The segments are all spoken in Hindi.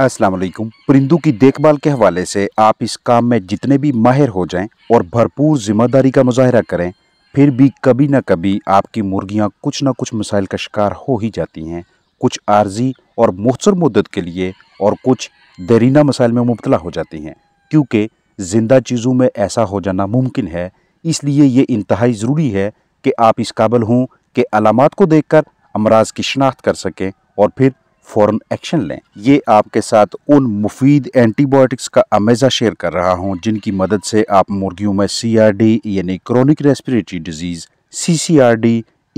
अस्सलाम वालेकुम परिंदों की देखभाल के हवाले से आप इस काम में जितने भी माहिर हो जाएं और भरपूर जिम्मेदारी का मुजाहरा करें फिर भी कभी ना कभी आपकी मुर्गियां कुछ ना कुछ मसाइल का शिकार हो ही जाती हैं कुछ आर्जी और मुहसर मदद के लिए और कुछ दरीना मसाइल में मुबतला हो जाती हैं क्योंकि ज़िंदा चीज़ों में ऐसा हो जाना मुमकिन है इसलिए ये इंतहाई ज़रूरी है कि आप इस काबल हों के अलामत को देख कर अमराज की शनाख्त कर सकें और फिर फ़ौर एक्शन लें ये आपके साथ उन मुफीद एंटीबायोटिक्स का अमेज़ा शेयर कर रहा हूँ जिनकी मदद से आप मुर्गियों में सी आर डी यानी chronic respiratory disease C C R D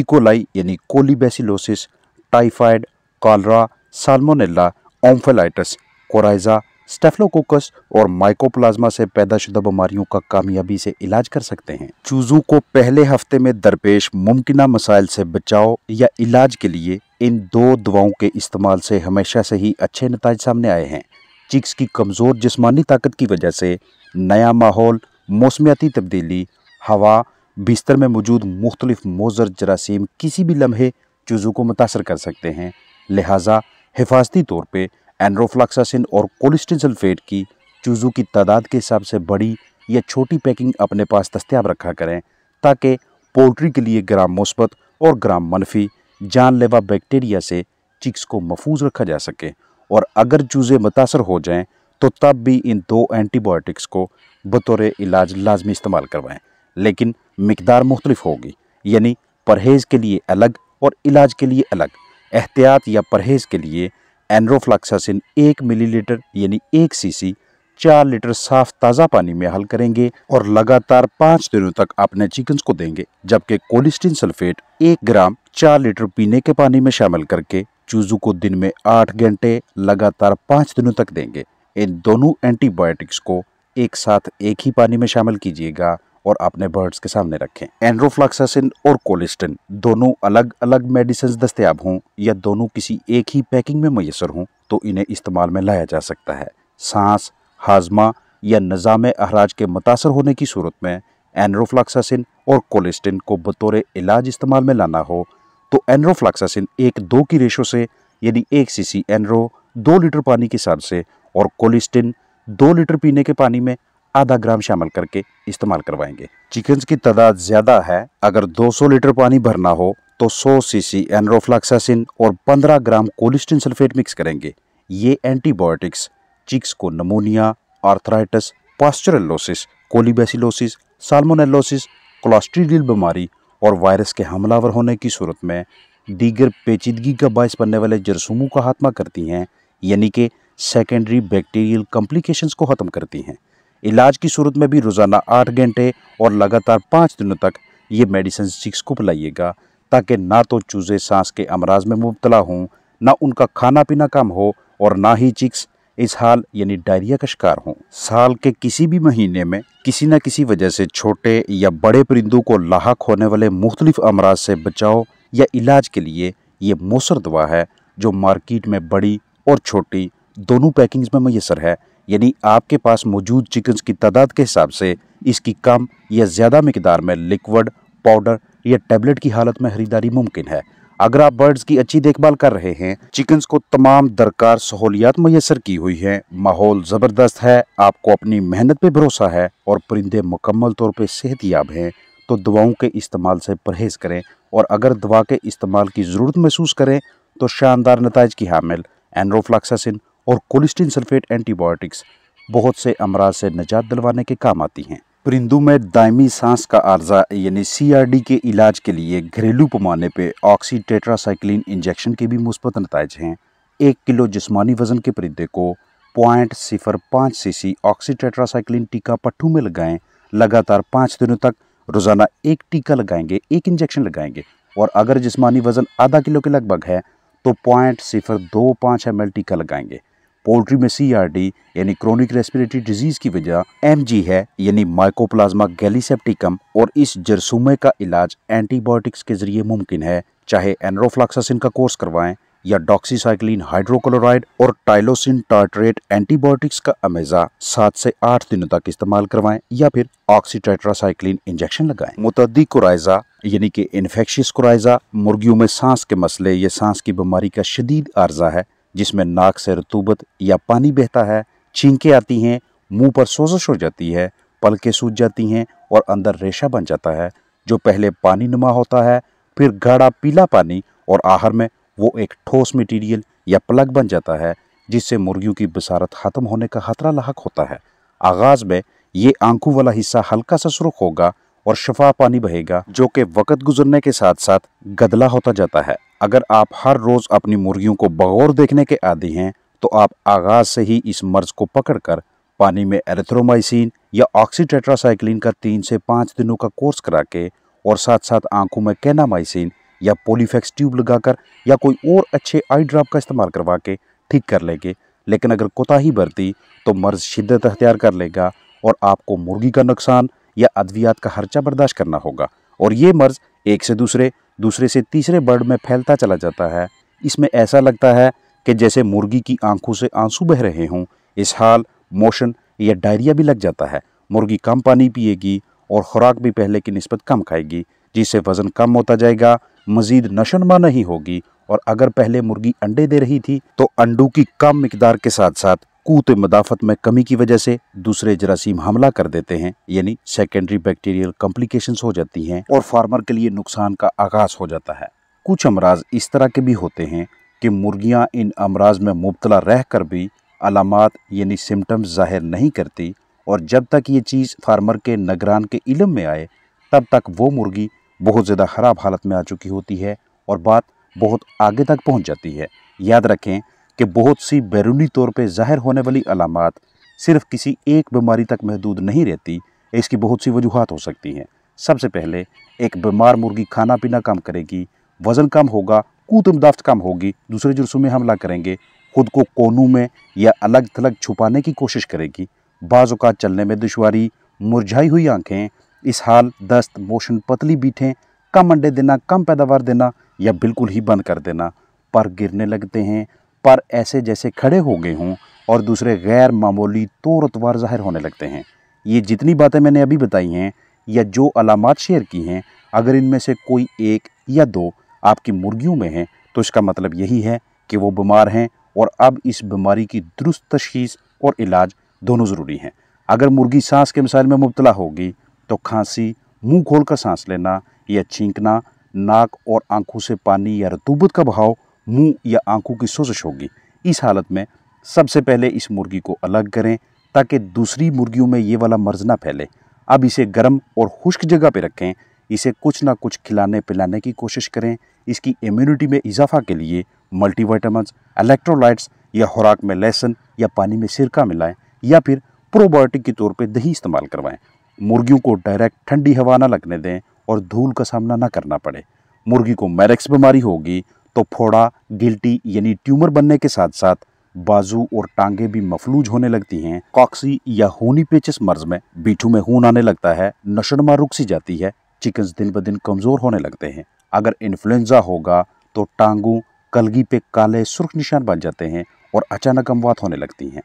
E coli यानी colibacillosis typhoid cholera salmonella omphalitis coryza staphylococcus और माइकोप्लाज्मा से पैदाशुदा बीमारियों का कामयाबी से इलाज कर सकते हैं चूज़ों को पहले हफ्ते में दरपेश मुमकिन मसाइल से बचाव या इलाज के लिए इन दो दवाओं के इस्तेमाल से हमेशा से ही अच्छे नतज सामने आए हैं चिक्स की कमज़ोर जिस्मानी ताकत की वजह से नया माहौल मौसमियाती तब्दीली हवा बिस्तर में मौजूद मुख्तलिफ मोजर जरासीम किसी भी लम्हे चुज़ों को मुतासर कर सकते हैं लिहाजा हिफाजती तौर पर एनरोफ्लाक्सासिन और कोलिस्टिन सल्फेट की चूज़ों की तादाद के हिसाब से बड़ी या छोटी पैकिंग अपने पास दस्तियाब रखा करें ताकि पोल्ट्री के लिए ग्राम मुस्बत और ग्राम मनफी जानलेवा बैक्टीरिया से चिक्स को महफूज रखा जा सके और अगर चूज़े मुतासर हो जाएं तो तब भी इन दो एंटीबायोटिक्स को बतौर इलाज लाजमी इस्तेमाल करवाएं लेकिन मकदार मुख्तलिफ होगी यानी परहेज़ के लिए अलग और इलाज के लिए अलग एहतियात या परहेज़ के लिए एनरोफ्लाक्सासिन एक मिलीलीटर यानी एक सीसी चार लीटर साफ ताज़ा पानी में हल करेंगे और लगातार पाँच दिनों तक अपने चिकन को देंगे जबकि कोलिस्टीन सल्फेट एक ग्राम चार लीटर पीने के पानी में शामिल करके चूजू को दिन में आठ घंटे लगातार पाँच दिनों तक देंगे इन दोनों एंटीबायोटिक्स को एक साथ एक ही पानी में शामिल कीजिएगा और अपने बर्ड्स के सामने रखें एंड्रोफ्लाक्सासिन और कोलिस्टिन दोनों अलग अलग मेडिसिन दस्तियाब हों या दोनों किसी एक ही पैकिंग में मैसर हों तो इन्हें इस्तेमाल में लाया जा सकता है सांस हाजमा या निज़ाम अहराज के मुतासर होने की सूरत में एनरोफ्लाक्सासिन और कोलेस्टिन को बतौर इलाज इस्तेमाल में लाना हो तो एनरोफ्लाक्सासिन एक दो की रेशो से यानी एक सीसी एनरो दो लीटर पानी के साथ से और कोलेस्टिन दो लीटर पीने के पानी में आधा ग्राम शामिल करके इस्तेमाल करवाएंगे चिकन की तादाद ज़्यादा है अगर 200 लीटर पानी भरना हो तो 100 सीसी एनरोफ्लाक्सासिन और 15 ग्राम कोलिस्टिन सल्फेट मिक्स करेंगे ये एंटीबायोटिक्स चिक्स को pneumonia arthritis pasteurellosis colibacillosis salmonellosis clostridial बीमारी और वायरस के हमलावर होने की सूरत में दीगर पेचीदगी का बायस बनने वाले जरसूमों का खात्मा करती हैं यानी कि सेकेंडरी बैक्टीरियल कम्प्लिकेशन को ख़त्म करती हैं इलाज की सूरत में भी रोज़ाना आठ घंटे और लगातार पाँच दिनों तक ये मेडिसिन चिक्स को पिलाइएगा ताकि ना तो चूज़े सांस के अमराज में मुबतला हों ना उनका खाना पीना कम हो और ना ही चिक्स इसहाल यानी डायरिया का शिकार हों साल के किसी भी महीने में किसी न किसी वजह से छोटे या बड़े परिंदों को लाक होने वाले मुख्तलिफ अमराज से बचाव या इलाज के लिए ये मौसर दवा है जो मार्केट में बड़ी और छोटी दोनों पैकिंग्स में मैसर है यानी आपके पास मौजूद चिकन्स की तादाद के हिसाब से इसकी कम या ज़्यादा मकदार में लिक्वड पाउडर या टैबलेट की हालत में खरीदारी मुमकिन है अगर आप बर्ड्स की अच्छी देखभाल कर रहे हैं चिकन्स को तमाम दरकार सहूलियात मैसर की हुई है माहौल जबरदस्त है आपको अपनी मेहनत पे भरोसा है और परिंदे मुकम्मल तौर पर सेहतियाब हैं तो दवाओं के इस्तेमाल से परहेज करें और अगर दवा के इस्तेमाल की ज़रूरत महसूस करें तो शानदार नतज की हामिल एनरोफ्लाक्सासिन और कोलिस्टिन सल्फेट एंटीबायोटिक्स बहुत से अमराज से निजात दिलवाने के काम आती हैं परिंदों में दायमी सांस का आर्जा यानी सीआरडी के इलाज के लिए घरेलू पैमाने पे ऑक्सी टेट्रासाइक्लिन इंजेक्शन के भी मुस्बत नतज हैं एक किलो जिस्मानी वजन के परिंदे को पॉइंट सिफर पाँच सी सी ऑक्सी टेट्रासाइक्लिन टीका पट्टू में लगाएं लगातार पाँच दिनों तक रोज़ाना एक टीका लगाएंगे एक इंजेक्शन लगाएंगे और अगर जिसमानी वज़न आधा किलो के लगभग है तो पॉइंट सिफर दो पाँच एम टीका लगाएंगे पोल्ट्री में सीआरडी यानी क्रोनिक रेस्पिरेटरी डिजीज की वजह एमजी है यानी माइकोप्लाज्मा गैलीसेप्टिकम और इस जरसूमे का इलाज एंटीबायोटिक्स के जरिए मुमकिन है चाहे एनरोफ्लाक्सासिन का कोर्स करवाएं या डॉक्सीसाइक्लिन हाइड्रोक्लोराइड और टाइलोसिन टार्ट्रेट एंटीबायोटिक्स का अमेजा सात से आठ दिनों तक इस्तेमाल करवाएं या फिर ऑक्सीटेट्रासाइक्लिन इंजेक्शन लगाएं। मुतदी कुराइजा यानी कि इन्फेक्शियस कुराइजा मुर्गियों में सांस के मसले या सांस की बीमारी का शदीद आर्जा है जिसमें नाक से रतूबत या पानी बहता है छींकें आती हैं मुंह पर सोजश हो जाती है पलकें सूज जाती हैं और अंदर रेशा बन जाता है जो पहले पानी नुमा होता है फिर गाढ़ा पीला पानी और आहार में वो एक ठोस मटेरियल या प्लग बन जाता है जिससे मुर्गियों की बसारत ख़त्म होने का खतरा लाक होता है आगाज़ में ये आंखों वाला हिस्सा हल्का सा सुरख होगा और शफा पानी बहेगा जो कि वक़्त गुजरने के साथ साथ गदला होता जाता है अगर आप हर रोज़ अपनी मुर्गियों को बगौर देखने के आदि हैं तो आप आगाज़ से ही इस मर्ज को पकड़कर पानी में एरेथ्रोमाइसिन या ऑक्सीटेट्रासाइक्लिन का तीन से पाँच दिनों का कोर्स करा के और साथ साथ आंखों में कैनामाइसिन या पोलीफेक्स ट्यूब लगाकर या कोई और अच्छे आई ड्राप का इस्तेमाल करवा के ठीक कर लेंगे लेकिन अगर कोताही बरती तो मर्ज शिद्दत अख्तियार कर लेगा और आपको मुर्गी का नुकसान या अद्वियात का खर्चा बर्दाश्त करना होगा और ये मर्ज एक से दूसरे दूसरे से तीसरे बर्ड में फैलता चला जाता है इसमें ऐसा लगता है कि जैसे मुर्गी की आंखों से आंसू बह रहे हों हाल मोशन या डायरिया भी लग जाता है मुर्गी कम पानी पिएगी और ख़ुराक भी पहले की नस्बत कम खाएगी जिससे वज़न कम होता जाएगा मज़ीद नशनमा नहीं होगी और अगर पहले मुर्गी अंडे दे रही थी तो अंडों की कम मकदार के साथ साथ कूत मदाफत में कमी की वजह से दूसरे जरासीम हमला कर देते हैं यानी सेकेंडरी बैक्टीरियल कॉम्प्लिकेशंस हो जाती हैं और फार्मर के लिए नुकसान का आगाज हो जाता है कुछ अमराज इस तरह के भी होते हैं कि मुर्गियाँ इन अमराज में मुबतला रह कर भी अलामत यानी सिम्टम्स ज़ाहिर नहीं करती और जब तक ये चीज़ फार्मर के नगरान के इलम में आए तब तक वो मुर्गी बहुत ज़्यादा ख़राब हालत में आ चुकी होती है और बात बहुत आगे तक पहुँच जाती है याद रखें कि बहुत सी बैरूनी तौर पर ज़ाहिर होने वाली अलामत सिर्फ किसी एक बीमारी तक महदूद नहीं रहती इसकी बहुत सी वजूहत हो सकती हैं सबसे पहले एक बीमार मुर्गी खाना पीना कम करेगी वज़न कम होगा कूतमदाफ्त कम होगी दूसरे जुर्सों में हमला करेंगे खुद को कोनू में या अलग थलग छुपाने की कोशिश करेगी बाज़ात चलने में दुशारी मुरझाई हुई आँखें इस हाल दस्त मोशन पतली बीठें कम अंडे देना कम पैदावार देना या बिल्कुल ही बंद कर देना पर गिरने लगते हैं पर ऐसे जैसे खड़े हो गए हों और दूसरे गैर मामूली तोरतवार ज़ाहिर होने लगते हैं ये जितनी बातें मैंने अभी बताई हैं या जो अलामत शेयर की हैं अगर इनमें से कोई एक या दो आपकी मुर्गियों में हैं तो इसका मतलब यही है कि वो बीमार हैं और अब इस बीमारी की दुरुस्त तशीस और इलाज दोनों ज़रूरी हैं अगर मुर्गी सांस के मिसाइल में मुबतला होगी तो खांसी मुंह खोलकर सांस लेना या छींकना नाक और आंखों से पानी या रतूबत का बहाव मुंह या आंखों की सोजिश होगी इस हालत में सबसे पहले इस मुर्गी को अलग करें ताकि दूसरी मुर्गियों में ये वाला मर्ज ना फैले अब इसे गर्म और खुश्क जगह पर रखें इसे कुछ ना कुछ खिलाने पिलाने की कोशिश करें इसकी इम्यूनिटी में इजाफा के लिए मल्टीवाइटामस इलेक्ट्रोलाइट्स या खुराक में लहसन या पानी में सिरका मिलाएं या फिर प्रोबायोटिक के तौर पर दही इस्तेमाल करवाएं मुर्गियों को डायरेक्ट ठंडी हवा ना लगने दें और धूल का सामना ना करना पड़े मुर्गी को मैरक्स बीमारी होगी तो फोड़ा गिल्टी यानी ट्यूमर बनने के साथ साथ बाजू और टांगे भी मफलूज होने लगती हैं कॉक्सी या होनी पेचिस मर्ज में बीठू में खून आने लगता है नशनमा रुक सी जाती है चिकन दिन ब दिन कमज़ोर होने लगते हैं अगर इन्फ्लुन्जा होगा तो टांगों कलगी पे काले सुर्ख निशान बन जाते हैं और अचानक अमवात होने लगती हैं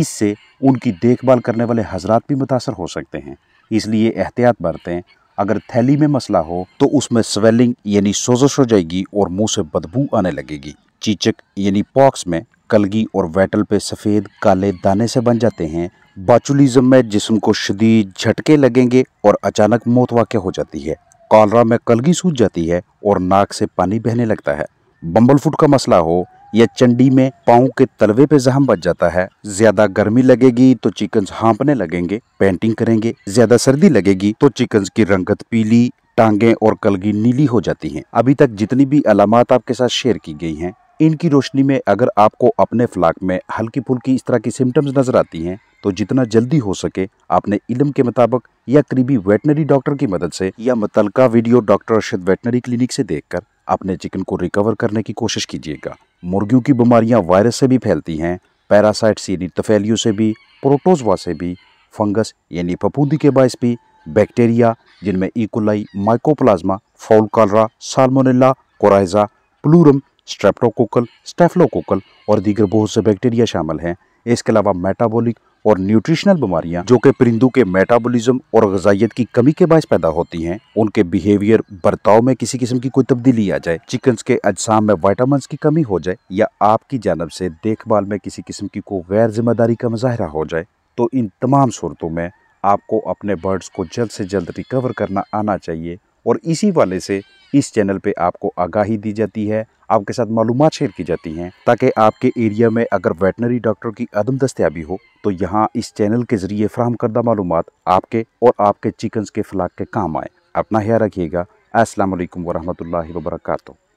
इससे उनकी देखभाल करने वाले हजरात भी मुतासर हो सकते हैं इसलिए एहतियात बरतें अगर थैली में मसला हो तो उसमें स्वेलिंग यानी सोजश हो जाएगी और मुंह से बदबू आने लगेगी चीचक यानी पॉक्स में कलगी और वेटल पे सफ़ेद काले दाने से बन जाते हैं बाचुलिज्म में जिसम को शदीद झटके लगेंगे और अचानक मौत वाक़ हो जाती है कॉलरा में कलगी सूझ जाती है और नाक से पानी बहने लगता है बम्बल फुट का मसला हो या चंडी में पाओ के तलवे पे जहम बच जाता है ज्यादा गर्मी लगेगी तो चिकन हाँपने लगेंगे पेंटिंग करेंगे ज्यादा सर्दी लगेगी तो चिकन की रंगत पीली टांगे और कलगी नीली हो जाती हैं। अभी तक जितनी भी अलामत आपके साथ शेयर की गई हैं इनकी रोशनी में अगर आपको अपने फ्लाक में हल्की फुल्की इस तरह की सिम्टम्स नजर आती हैं तो जितना जल्दी हो सके आपने इलम के मुताबिक या करीबी वेटनरी डॉक्टर की मदद से या मुतलका video doctor Arshad veterinary clinic से देखकर अपने चिकन को रिकवर करने की कोशिश कीजिएगा मुर्गियों की बीमारियां वायरस से भी फैलती हैं पैरासाइट्स यानी तफेलियों से भी प्रोटोजवा से भी फंगस यानी फफूंदी के बायस भी बैक्टीरिया जिनमें E coli mycoplasma fowl cholera salmonella coryza pullorum streptococcal staphylococcal और दीगर बहुत से बैक्टीरिया शामिल हैं इसके अलावा मेटाबॉलिक और न्यूट्रिशनल बीमारियां जो कि परिंदू के मेटाबॉलिज्म और गजाइत की कमी के बायस पैदा होती हैं उनके बिहेवियर बर्ताव में किसी किस्म की कोई तब्दीली आ जाए चिकन के अजसाम में वाइटामस की कमी हो जाए या आपकी जानब से देखभाल में किसी किस्म की कोई गैर जिम्मेदारी का मुजाहरा हो जाए तो इन तमाम सूरतों में आपको अपने बर्ड्स को जल्द से जल्द रिकवर करना आना चाहिए और इसी वाले से इस चैनल पर आपको आगाही दी जाती है आपके साथ मालूम शेयर की जाती हैं ताकि आपके एरिया में अगर वेटनरी डॉक्टर की अदम दस्तियाबी हो तो यहाँ इस चैनल के जरिए फ्राहम करदा मालूम आपके और आपके चिकन्स के फलाक के काम आए अपना ख्याल रखिएगा असलम वरहमल वर्का